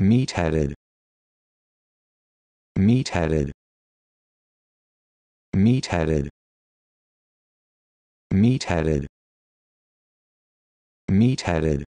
meat-headed meat-headed meat-headed meat-headed meat-headed